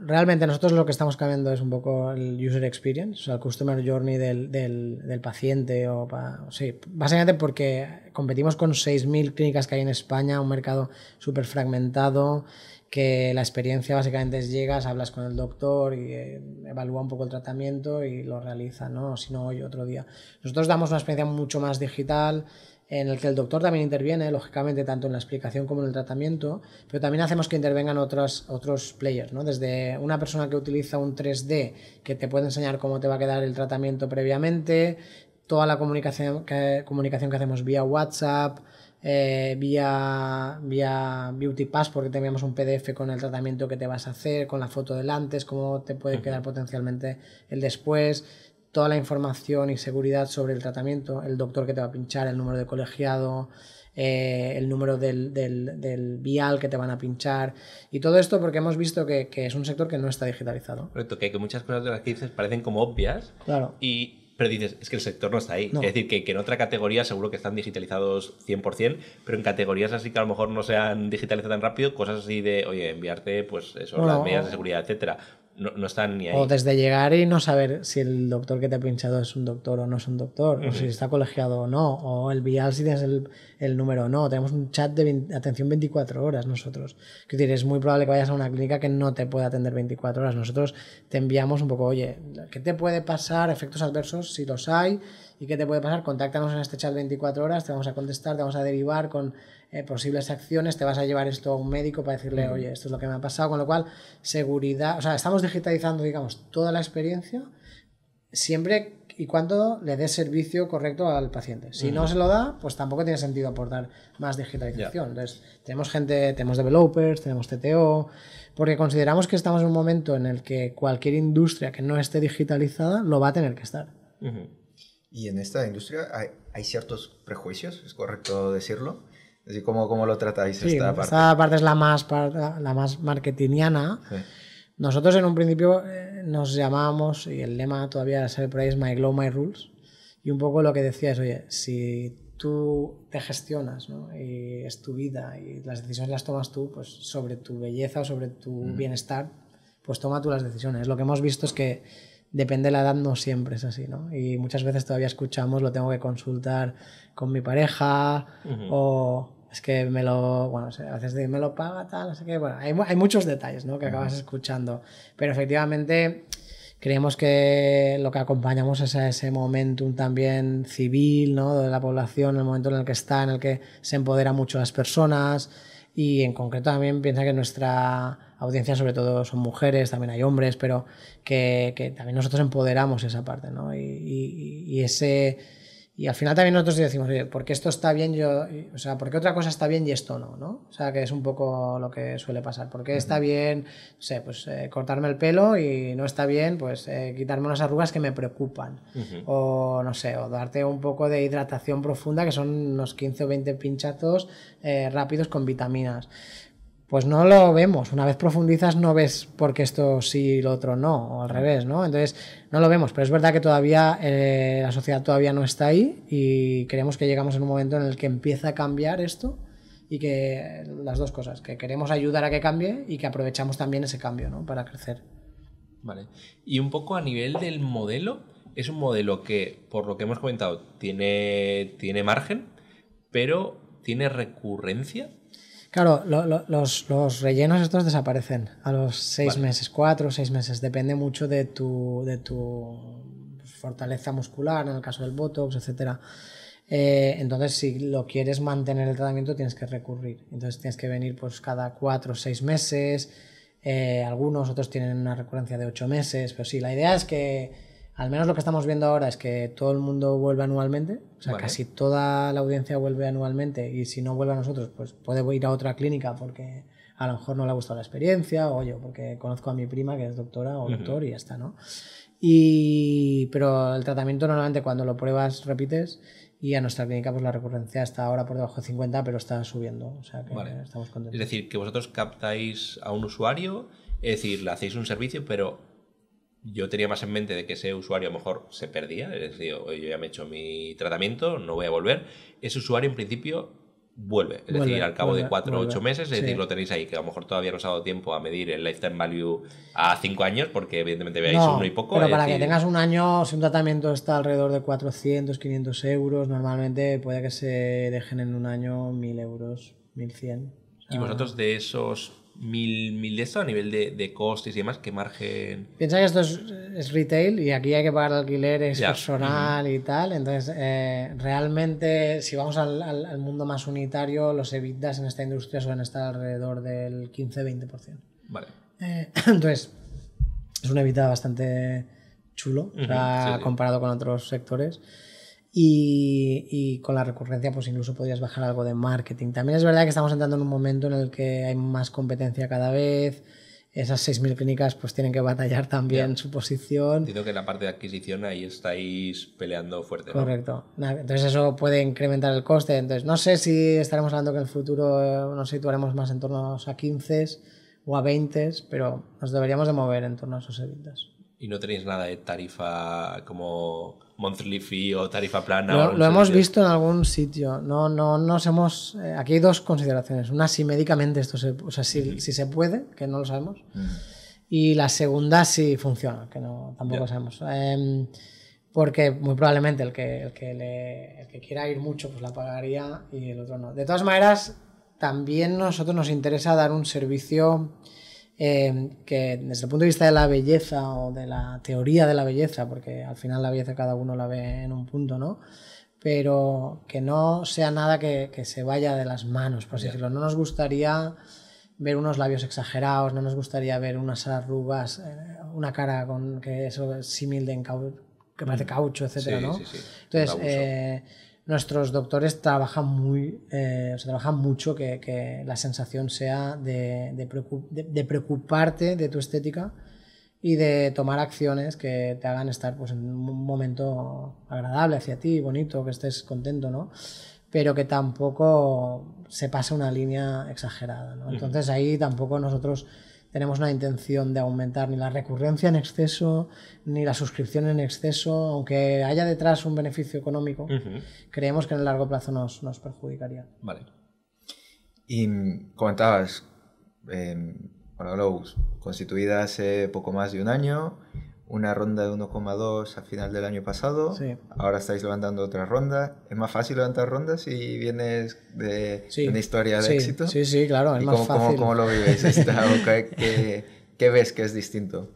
C: realmente nosotros lo que estamos cambiando es un poco el user experience o el customer journey del, del, paciente o sí básicamente porque competimos con 6.000 clínicas que hay en España un mercado súper fragmentado que la experiencia básicamente es llegas, hablas con el doctor y eh, evalúa un poco el tratamiento y lo realiza, ¿no? Si no, hoy otro día. Nosotros damos una experiencia mucho más digital en el que el doctor también interviene, lógicamente, tanto en la explicación como en el tratamiento, pero también hacemos que intervengan otros, otros players, ¿no? Desde una persona que utiliza un 3D que te puede enseñar cómo te va a quedar el tratamiento previamente, toda la comunicación comunicación que hacemos vía WhatsApp, eh, vía, vía Beauty Pass porque teníamos un PDF con el tratamiento que te vas a hacer, con la foto del antes, cómo te puede quedar potencialmente el después, toda la información y seguridad sobre el tratamiento, el doctor que te va a pinchar, el número de colegiado, eh, el número del, vial que te van a pinchar y todo esto porque hemos visto que, es un sector que no está digitalizado.
A: Correcto, que, que muchas cosas de las que dices parecen como obvias. Claro. Y pero dices, es que el sector no está ahí. Es decir, que, en otra categoría seguro que están digitalizados 100%, pero en categorías así que a lo mejor no se han digitalizado tan rápido, cosas así de, oye, enviarte pues eso, las medidas de seguridad, etcétera, no, están ni ahí. O desde
C: llegar y no saber si el doctor que te ha pinchado es un doctor o no es un doctor, o si está colegiado o no, o el vial si tienes el, número o no. Tenemos un chat de atención 24 horas nosotros. Es es muy probable que vayas a una clínica que no te pueda atender 24 horas. Nosotros te enviamos un poco, oye, ¿qué te puede pasar? Efectos adversos, si los hay ¿Y qué te puede pasar? Contáctanos en este chat 24 horas, te vamos a contestar, te vamos a derivar con eh, posibles acciones, te vas a llevar esto a un médico para decirle, oye, esto es lo que me ha pasado, con lo cual, seguridad, o sea, estamos digitalizando, digamos, toda la experiencia, siempre y cuando le dé servicio correcto al paciente. Si no se lo da, pues tampoco tiene sentido aportar más digitalización. Entonces, tenemos gente, tenemos developers, tenemos TTO, porque consideramos que estamos en un momento en el que cualquier industria que no esté digitalizada lo va a tener que estar.
B: Uh y en esta industria hay, ciertos prejuicios, es correcto decirlo. Así como, como lo tratáis esta parte. Esta parte es la
C: más, la más marketingiana. Nosotros en un principio eh, nos llamábamos, y el lema todavía por ahí, es My Glow, My Rules. Y un poco lo que decías, oye, si tú te gestionas ¿no? y es tu vida y las decisiones las tomas tú, pues sobre tu belleza o sobre tu mm. bienestar, pues toma tú las decisiones. Lo que hemos visto es que depende de la edad, no siempre es así, ¿no? Y muchas veces todavía escuchamos, lo tengo que consultar con mi pareja o es que me lo, bueno, a veces me lo paga tal, así que bueno, hay, muchos detalles, ¿no? Que acabas escuchando, pero efectivamente creemos que lo que acompañamos es a ese momentum también civil, ¿no? De la población, el momento en el que está, en el que se empodera mucho las personas y en concreto también piensa que nuestra audiencia sobre todo son mujeres, también hay hombres, pero que, también nosotros empoderamos esa parte, ¿no? y, y, y ese y al final también nosotros decimos, oye, porque esto está bien, yo, o sea, porque otra cosa está bien y esto no, ¿no? O sea, que es un poco lo que suele pasar. Porque qué está bien, no sé, pues eh, cortarme el pelo y no está bien, pues eh, quitarme unas arrugas que me preocupan. O, no sé, o darte un poco de hidratación profunda, que son unos 15 o 20 pinchazos eh, rápidos con vitaminas pues no lo vemos. Una vez profundizas no ves porque esto sí y lo otro no, o al revés, ¿no? Entonces no lo vemos, pero es verdad que todavía eh, la sociedad todavía no está ahí y creemos que llegamos en un momento en el que empieza a cambiar esto y que las dos cosas, que queremos ayudar a que cambie y que aprovechamos también ese cambio, ¿no? Para crecer.
A: Vale. Y un poco a nivel del modelo, es un modelo que, por lo que hemos comentado, tiene, tiene margen, pero tiene recurrencia.
C: Claro, los, los, rellenos estos desaparecen a los seis meses, cuatro o seis meses. Depende mucho de tu, de tu fortaleza muscular, en el caso del Botox, etcétera. Eh, entonces, si lo quieres mantener el tratamiento, tienes que recurrir. Entonces, tienes que venir pues, cada cuatro o seis meses. Eh, algunos, otros tienen una recurrencia de ocho meses. Pero sí, la idea es que al menos lo que estamos viendo ahora es que todo el mundo vuelve anualmente, o sea, casi toda la audiencia vuelve anualmente y si no vuelve a nosotros, pues puede ir a otra clínica porque a lo mejor no le ha gustado la experiencia o yo porque conozco a mi prima que es doctora o doctor y ya está, ¿no? Y, pero el tratamiento normalmente cuando lo pruebas repites y a nuestra clínica pues la recurrencia está ahora por debajo de 50 pero está subiendo, o sea que estamos contentos.
A: Es decir, que vosotros captáis a un usuario, es decir, le hacéis un servicio pero yo tenía más en mente de que ese usuario a lo mejor se perdía, es decir, oh, yo ya me he hecho mi tratamiento, no voy a volver. Ese usuario en principio vuelve, es decir, al cabo de 4 o 8 meses, es decir, lo tenéis ahí, que a lo mejor todavía no os ha dado tiempo a medir el lifetime value a cinco años, porque evidentemente veáis uno y poco. Pero para que tengas
C: un año, si un tratamiento está alrededor de 400, 500 euros, normalmente puede que se dejen en un año 1000 euros, 1100. ¿Y vosotros
A: de esos mil, de eso a nivel de, costes y demás, qué margen. Piensa que esto
C: es, retail y aquí hay que pagar alquileres, personal y tal. Entonces, eh, realmente, si vamos al, mundo más unitario, los evitas en esta industria suelen estar alrededor del 15-20%. Vale. Eh, entonces, es un evita bastante chulo comparado con otros sectores. Y, con la recurrencia pues incluso podrías bajar algo de marketing. También es verdad que estamos entrando en un momento en el que hay más competencia cada vez. Esas 6.000 clínicas pues tienen que batallar también su posición.
A: Entiendo que la parte de adquisición ahí estáis peleando fuerte. Correcto. Entonces
C: eso puede incrementar el coste. Entonces no sé si estaremos hablando que en el futuro eh, nos situaremos más en torno a 15 o a 20, pero nos deberíamos de mover en torno a esos eventos
A: ¿Y no tenéis nada de tarifa como monthly fee o tarifa plana. Lo, hemos ¿eh? visto en
C: algún sitio. No, no, nos hemos. Eh, aquí hay dos consideraciones. Una, si médicamente esto se, o sea, si, si se puede, que no lo sabemos. Y la segunda, si funciona, que no, tampoco lo sabemos. Em, porque muy probablemente el que, el que, le, el que quiera ir mucho, pues la pagaría y el otro no. De todas maneras, también nosotros nos interesa dar un servicio Em, que desde el punto de vista de la belleza o de la teoría de la belleza, porque al final la belleza cada uno la ve en un punto, ¿no? Pero que no sea nada que, se vaya de las manos, por decirlo. No nos gustaría ver unos labios exagerados, no nos gustaría ver unas arrugas, eh, una cara con que eso es símil de que mm. caucho, etcétera, Entonces, eh, nuestros doctores trabajan muy, eh, trabajan mucho que, que, la sensación sea de, preocuparte de tu estética y de tomar acciones que te hagan estar pues, en un momento agradable hacia ti, bonito, que estés contento, ¿no? Pero que tampoco se pase una línea exagerada, ¿no? Entonces ahí tampoco nosotros tenemos una intención de aumentar ni la recurrencia en exceso, ni la suscripción en exceso, aunque haya detrás un beneficio económico, creemos que en el largo plazo nos, perjudicaría.
B: Vale. Y mm, comentabas, em, bueno, constituida hace poco más de un año, una ronda de 1,2 al final del año pasado. Ahora estáis levantando otra ronda. ¿Es más fácil levantar rondas si vienes de una historia de éxito? Sí, sí, claro, es más cómo, fácil. Cómo, lo vives ¿Qué, ves que es distinto?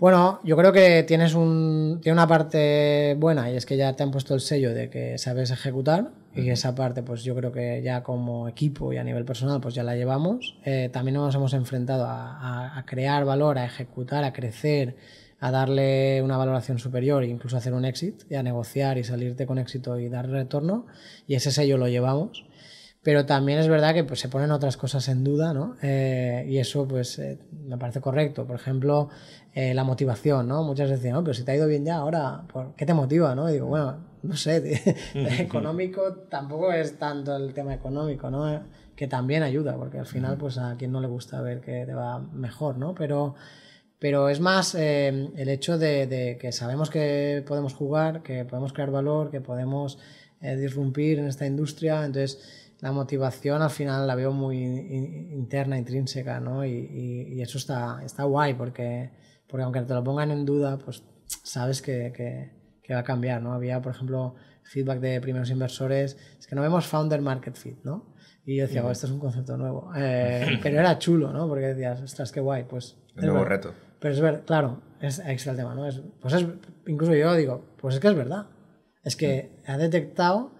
C: Bueno, yo creo que tienes un, tiene una parte buena y es que ya te han puesto el sello de que sabes ejecutar y esa parte pues yo creo que ya como equipo y a nivel personal pues ya la llevamos. Eh, también nos hemos enfrentado a crear valor, a ejecutar, a crecer, a darle una valoración superior e incluso hacer un éxito y a negociar y salirte con éxito y dar retorno. Y ese sello lo llevamos. Pero también es verdad que pues, se ponen otras cosas en duda, ¿no? Eh, y eso pues eh, me parece correcto. Por ejemplo, eh, la motivación, ¿no? Muchas veces, no, oh, pero si te ha ido bien ya ahora, ¿qué te motiva, no? Y digo, bueno, no sé, económico tampoco es tanto el tema económico, ¿no? Que también ayuda, porque al final pues a quien no le gusta ver que te va mejor, ¿no? Pero pero es más em, el hecho de, que sabemos que podemos jugar, que podemos crear valor, que podemos eh, disrumpir en esta industria, entonces la motivación al final la veo muy interna, intrínseca, ¿no? Y, eso está, guay porque, porque aunque te lo pongan en duda, pues sabes que, va a cambiar, ¿no? Había, por ejemplo, feedback de primeros inversores, es que no vemos founder market fit, ¿no? Y yo decía, mm. esto es un concepto nuevo. Eh, pero era chulo, ¿no? Porque decías, ostras, qué guay, pues... El nuevo reto. Pero es verdad, claro, es, es el tema, ¿no? Es, pues es, incluso yo digo, pues es que es verdad. Es que mm. ha detectado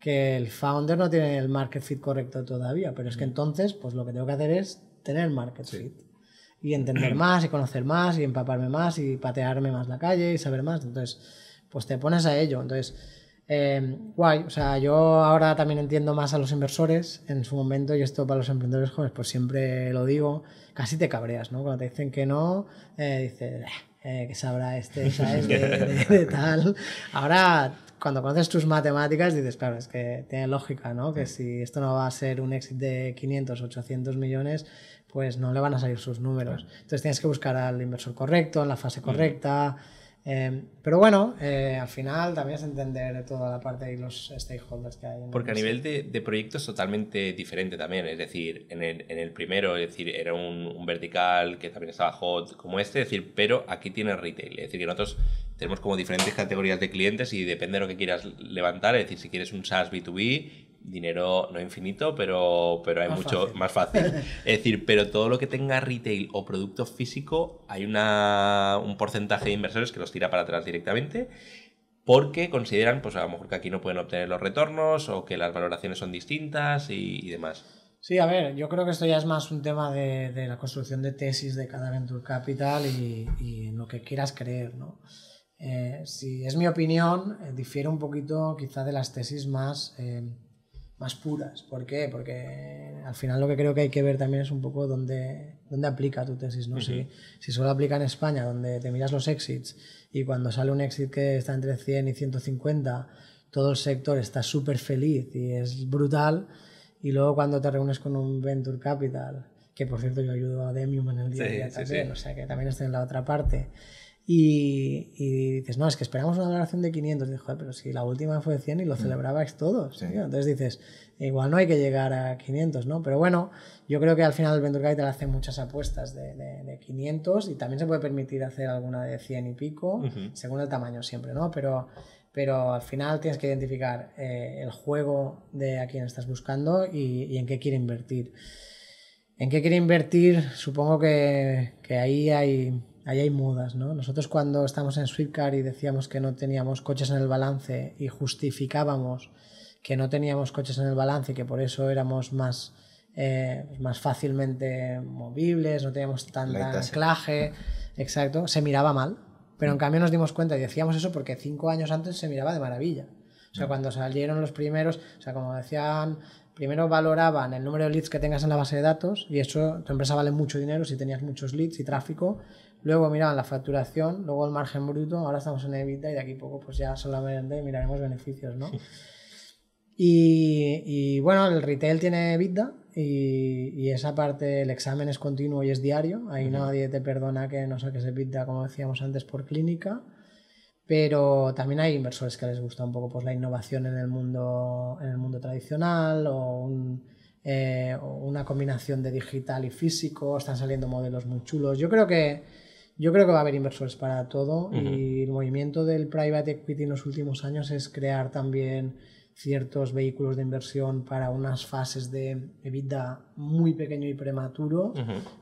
C: que el founder no tiene el market fit correcto todavía, pero es que mm. entonces, pues lo que tengo que hacer es tener market fit y entender más y conocer más y empaparme más y patearme más la calle y saber más. Entonces, pues te pones a ello. Entonces, eh, guay, o sea, yo ahora también entiendo más a los inversores. En su momento, y esto para los emprendedores jóvenes, pues siempre lo digo, casi te cabreas, ¿no? Cuando te dicen que no, eh, dices, eh, eh, que sabrá este, ¿sabes? De, tal. Ahora, cuando conoces tus matemáticas, dices, claro, es que tiene lógica, ¿no? Que si esto no va a ser un éxito de 500, 800 millones, pues no le van a salir sus números. Entonces tienes que buscar al inversor correcto, en la fase mm. correcta. Em, pero bueno, eh, al final también es entender toda la parte de los stakeholders que hay. Porque a nivel
A: de, de, proyectos totalmente diferente también, es decir, en el, primero, es decir, era un, vertical que también estaba hot como este, es decir, pero aquí tiene retail, es decir, que nosotros tenemos como diferentes categorías de clientes y depende de lo que quieras levantar, es decir, si quieres un SaaS B2B, dinero no infinito, pero, pero hay mucho más fácil. es decir, pero todo lo que tenga retail o producto físico, hay un porcentaje de inversores que los tira para atrás directamente porque consideran, pues a lo mejor que aquí no pueden obtener los retornos o que las valoraciones son distintas y, demás.
C: Sí, a ver, yo creo que esto ya es más un tema de, la construcción de tesis de cada venture capital y, en lo que quieras creer, ¿no? Eh, si es mi opinión, eh, difiere un poquito quizá de las tesis más... Eh, más puras. ¿Por qué? Porque al final lo que creo que hay que ver también es un poco dónde, dónde aplica tu tesis, ¿no? si, solo aplica en España, donde te miras los exits y cuando sale un exit que está entre 100 y 150, todo el sector está súper feliz y es brutal, y luego cuando te reúnes con un Venture Capital, que por cierto yo ayudo a Demium en el día a día también, o sea que también está en la otra parte, y, dices, no, es que esperamos una valoración de 500. dijo pero si la última fue 100 y lo mm. celebrabais todos. Entonces dices, igual no hay que llegar a 500, ¿no? Pero bueno, yo creo que al final el Venture Capital hace muchas apuestas de, 500 y también se puede permitir hacer alguna de 100 y pico, según el tamaño siempre, ¿no? Pero, pero al final tienes que identificar eh, el juego de a quién estás buscando y, en qué quiere invertir. ¿En qué quiere invertir? Supongo que ahí hay ahí hay mudas, ¿no? Nosotros cuando estábamos en Swiftcar y decíamos que no teníamos coches en el balance y justificábamos que no teníamos coches en el balance y que por eso éramos más, eh, más fácilmente movibles, no teníamos tanto anclaje, exacto, se miraba mal. Pero en cambio nos dimos cuenta y decíamos eso porque cinco años antes se miraba de maravilla. O sea, mm. cuando salieron los primeros, o sea, como decían, primero valoraban el número de leads que tengas en la base de datos y eso, tu empresa vale mucho dinero si tenías muchos leads y tráfico, Luego miraban la facturación, luego el margen bruto, ahora estamos en EBITDA y de aquí a poco pues ya solamente miraremos beneficios, ¿no? Y, y, bueno, el retail tiene EBITDA y, esa parte, el examen es continuo y es diario. Ahí nadie te perdona que no saques EBITDA, como decíamos antes, por clínica. Pero también hay inversores que les gusta un poco pues, la innovación en el mundo, en el mundo tradicional o eh, una combinación de digital y físico. Están saliendo modelos muy chulos. Yo creo que yo creo que va a haber inversores para todo y el movimiento del private equity en los últimos años es crear también ciertos vehículos de inversión para unas fases de vida muy pequeño y prematuro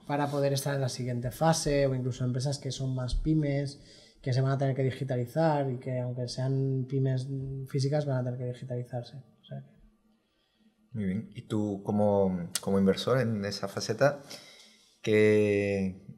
C: para poder estar en la siguiente fase o incluso empresas que son más pymes que se van a tener que digitalizar y que aunque sean pymes físicas van a tener que digitalizarse.
B: Muy bien. ¿Y tú como, como inversor en esa faceta, qué,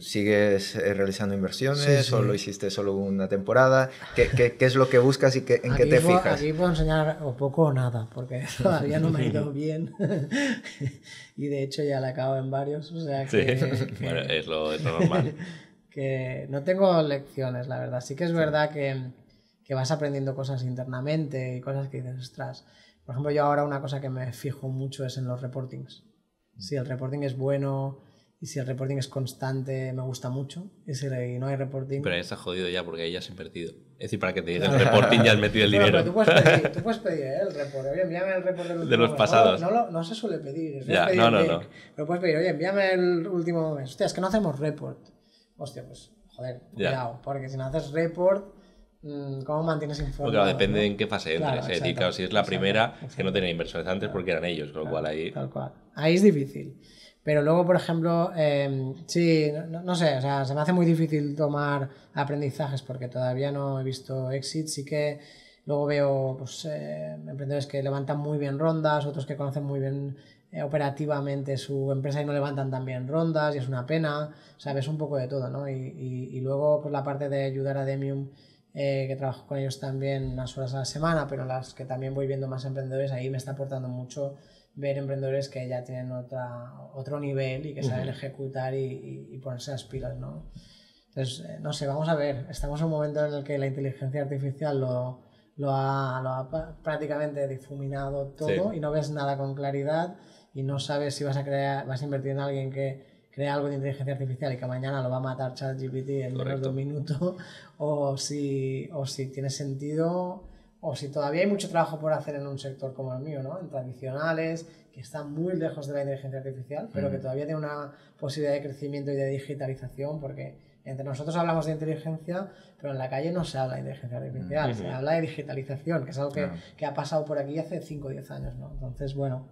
B: ¿Sigues eh, realizando inversiones o lo hiciste solo una temporada? ¿Qué, qué, qué es lo que buscas y qué, en qué te fijas?
C: Aquí puedo enseñar o poco o nada, porque todavía no me ha ido bien. y de hecho ya la acabo en varios. O sea que, es lo, normal. que no tengo lecciones, la verdad. Sí que es verdad que, que vas aprendiendo cosas internamente y cosas que dices, ostras. Por ejemplo, yo ahora una cosa que me fijo mucho es en los reportings. Si el reporting es bueno, y si el reporting es constante, me gusta mucho. Y si no hay reporting. Pero ahí estás
A: jodido ya porque ahí ya has invertido. Es decir, para que te digas el reporting ya has metido el dinero. pero tú puedes pedir, tú puedes pedir ¿eh?
C: el report. Oye, envíame el report de los pasados. No, se suele pedir. no, no, no. Pero puedes pedir, oye, envíame el último mes. Hostia, es que no hacemos report. Hostia, pues, joder, cuidado. Porque si no haces report, mm, ¿Cómo mantienes informado? Claro, depende en qué fase entres. Claro, ¿eh? claro, si es
A: la primera, es que no tenía inversores antes porque eran ellos, con lo cual ahí. Tal cual.
C: Ahí es difícil. Pero luego, por ejemplo, em, sí, no, sé, o sea, se me hace muy difícil tomar aprendizajes porque todavía no he visto exit. Sí que luego veo pues, eh, emprendedores que levantan muy bien rondas, otros que conocen muy bien eh, operativamente su empresa y no levantan tan bien rondas y es una pena. O sea, ves un poco de todo, ¿no? Y, luego, pues la parte de ayudar a Demium. Eh, que trabajo con ellos también unas horas a la semana, pero las que también voy viendo más emprendedores, ahí me está aportando mucho ver emprendedores que ya tienen otra, otro nivel y que saben ejecutar y, y, ponerse las pilas, ¿no? Entonces, eh, no sé, vamos a ver. Estamos en un momento en el que la inteligencia artificial lo, lo, ha, lo ha, prácticamente difuminado todo y no ves nada con claridad y no sabes si vas a, crear, vas a invertir en alguien que crea algo de inteligencia artificial y que mañana lo va a matar ChatGPT en Correcto. menos de un minuto o si, o si tiene sentido o si todavía hay mucho trabajo por hacer en un sector como el mío, ¿no? En tradicionales, que están muy lejos de la inteligencia artificial, pero que todavía tiene una posibilidad de crecimiento y de digitalización, porque entre nosotros hablamos de inteligencia, pero en la calle no se habla de inteligencia artificial, se habla de digitalización, que es algo que, ha pasado por aquí hace 5 o 10 años, ¿no? Entonces, bueno,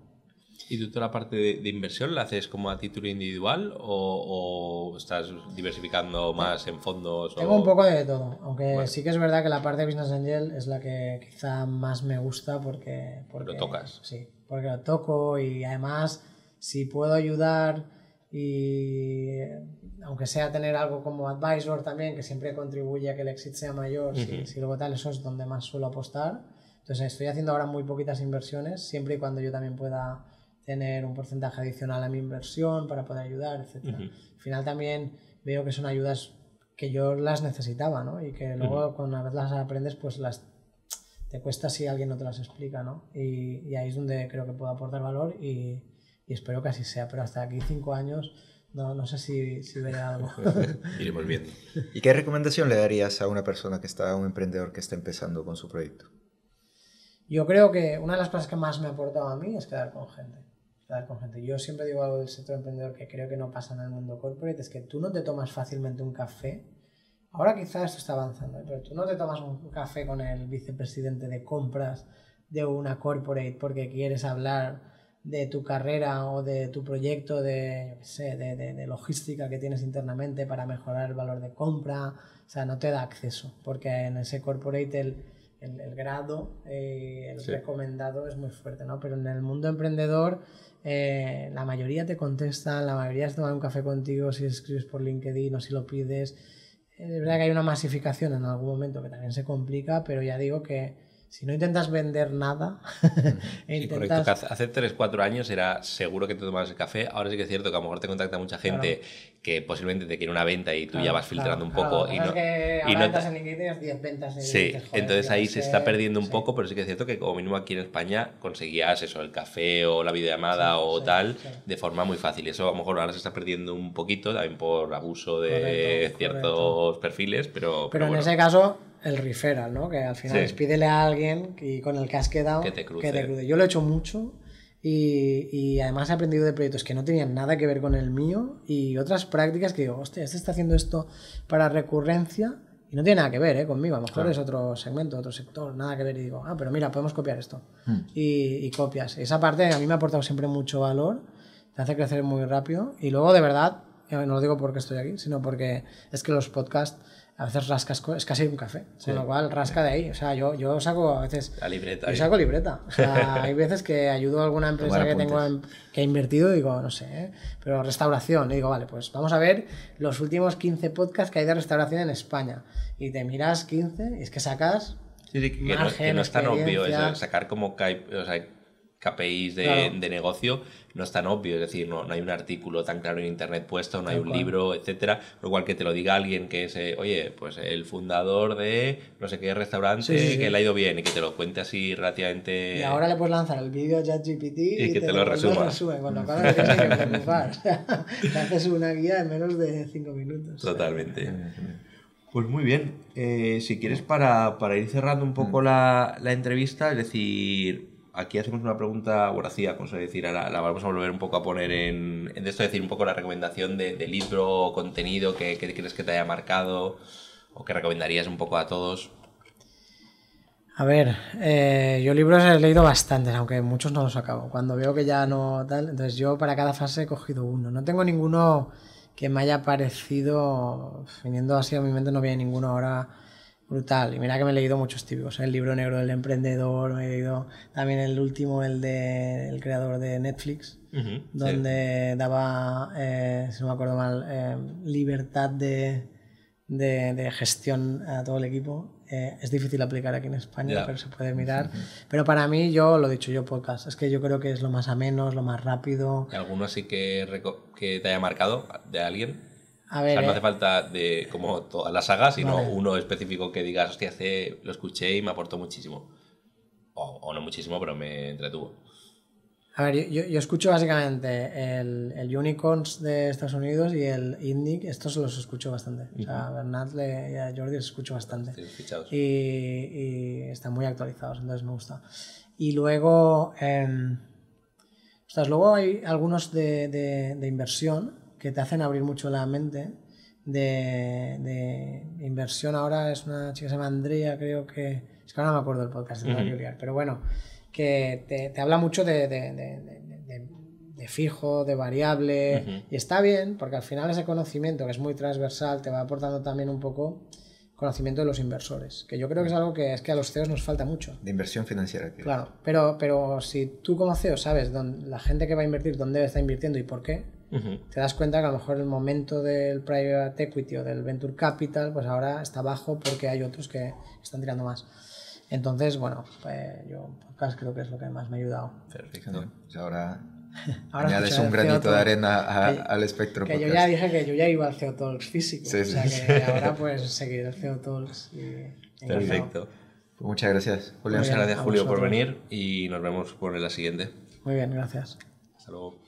A: ¿Y tú toda la parte de, inversión la haces como a título individual o, estás diversificando más en fondos? Tengo un poco de todo,
C: aunque sí que es verdad que la parte de Business Angel es la que quizá más me gusta porque... lo tocas. Sí, porque lo toco y además si puedo ayudar y aunque sea tener algo como advisor también que siempre contribuye a que el exit sea mayor, si luego tal, eso es donde más suelo apostar. Entonces estoy haciendo ahora muy poquitas inversiones, siempre y cuando yo también pueda tener un porcentaje adicional a mi inversión para poder ayudar, etc. Al final también veo que son ayudas que yo las necesitaba, ¿no? Y que luego vez cuando las aprendes, pues las te cuesta si alguien no te las explica, ¿no? Y, ahí es donde creo que puedo aportar valor y, espero que así sea. Pero hasta aquí cinco años, no, sé si, si veré algo. Iremos
B: viendo. ¿Y qué recomendación le darías a una persona que está, a un emprendedor que está empezando con su proyecto?
C: Yo creo que una de las cosas que más me ha aportado a mí es quedar con gente con gente. Yo siempre digo algo del sector emprendedor que creo que no pasa en el mundo corporate, es que tú no te tomas fácilmente un café. Ahora quizás esto está avanzando, ¿eh? pero tú no te tomas un café con el vicepresidente de compras de una corporate porque quieres hablar de tu carrera o de tu proyecto de, yo qué sé, de, logística que tienes internamente para mejorar el valor de compra, o sea, no te da acceso, porque en ese corporate el, el, grado, eh, el recomendado es muy fuerte, Pero en el mundo emprendedor eh, la mayoría te contesta, la mayoría se tomar un café contigo si escribes por LinkedIn o si lo pides. Es verdad que hay una masificación en algún momento que también se complica, pero ya digo que si no intentas vender nada. E hace
A: 3-4 años era seguro que te tomabas el café. Ahora sí que es cierto que a lo mejor te contacta mucha gente que posiblemente te quiere una venta y tú ya vas filtrando un poco. y no, y no
C: tienes 10 ventas. sí, entonces ahí se está perdiendo
A: un poco, pero sí que es cierto que como mínimo aquí en España conseguías eso, el café o la videollamada o tal, de forma muy fácil. Eso a lo mejor ahora se está perdiendo un poquito también por abuso de ciertos perfiles, pero. Pero, en ese caso
C: el referral, ¿no? Que al final despídele a alguien y con el que has quedado que te cruce. Yo lo he hecho mucho y, además he aprendido de proyectos que no tenían nada que ver con el mío y otras prácticas que digo, hostia, este está haciendo esto para recurrencia y no tiene nada que ver ¿eh? conmigo, a lo mejor es otro segmento, otro sector, nada que ver y digo, ah, pero mira, podemos copiar esto hmm. y, y, copias. Esa parte a mí me ha aportado siempre mucho valor, te hace crecer muy rápido y luego de verdad, eh, no lo digo porque estoy aquí, sino porque es que los podcasts a veces rascas, es casi un café, con lo cual rasca de ahí. O sea, yo, yo saco a veces. La libreta. Yo saco libreta. hay veces que ayudo a alguna empresa que tengo que ha invertido, digo, no sé, ¿eh?". pero restauración. Y digo, vale, pues vamos a ver los últimos 15 podcasts que hay de restauración en España. Y te miras 15 y es que sacas. margen, no, que, no, es tan obvio
A: sacar como o sea, KPIs de, negocio no es tan obvio, es decir, no, no, hay un artículo tan claro en internet puesto, no hay un libro, etcétera, lo cual que te lo diga alguien que es, eh, oye, pues el fundador de no sé qué restaurante que le ha ido bien y que te lo cuente así relativamente. Y ahora
C: le puedes lanzar el vídeo a ChatGPT y, que te, lo, resume, lo te haces una guía en menos de 5 minutos.
A: Totalmente. Pues muy bien, eh, si quieres para, para, ir cerrando un poco mm. la, la entrevista, es decir, aquí hacemos una pregunta boracía, como decir, ahora la vamos a volver un poco a poner en, de esto, decir un poco la recomendación de, libro o contenido que, que, crees que te haya marcado o que recomendarías un poco a todos.
C: A ver, eh, yo libros he leído bastantes, aunque muchos no los acabo. Cuando veo que ya no tal, entonces yo para cada fase he cogido uno. No tengo ninguno que me haya parecido, viniendo así a mi mente, no viene ninguno ahora Brutal. Y mira que me he leído muchos típicos. ¿eh? El libro negro del emprendedor, me he leído también el último, el del el creador de Netflix, donde daba, eh, si no me acuerdo mal, eh, libertad de, de, gestión a todo el equipo. es difícil aplicar aquí en España, pero se puede mirar. Pero para mí, yo lo he dicho yo, podcast. Es que yo creo que es lo más ameno, lo más rápido.
A: alguno así que, que te haya marcado de alguien? no eh. hace falta de como toda las sagas, sino uno específico que digas, hostia, hace, este lo escuché y me aportó muchísimo. O, no muchísimo, pero me entretuvo.
C: A ver, yo, escucho básicamente el, el, Unicorns de Estados Unidos y el Indic, estos los escucho bastante. a Bernat y a Jordi los escucho bastante. Y, están muy actualizados, entonces me gusta. Y luego, eh, luego hay algunos de, de inversión que te hacen abrir mucho la mente. De, inversión ahora es una chica que se llama Andrea, creo que... Es que ahora no me acuerdo del podcast, de pero bueno, que te, habla mucho de, de, fijo, de variable, y está bien, porque al final ese conocimiento, que es muy transversal, te va aportando también un poco conocimiento de los inversores, que yo creo que es algo que es que a los CEOs nos falta mucho.
B: De inversión financiera. Claro,
C: pero, pero si tú como CEO sabes dónde, la gente que va a invertir, dónde está invirtiendo y por qué, te das cuenta que a lo mejor el momento del private equity o del venture capital, pues ahora está bajo porque hay otros que están tirando más. Entonces, bueno, pues yo podcast creo que es lo que más me ha ayudado. Perfecto.
B: ahora añades un granito de arena al espectro. Que yo ya dije
C: que yo ya iba al CO Talks físico. Sí, o sea que ahora pues seguir el CO Talks. Y Perfecto.
A: Pues muchas gracias, Julio. Muchas gracias, Julio, por venir y nos vemos por la siguiente.
C: Muy bien, gracias. Hasta
A: luego.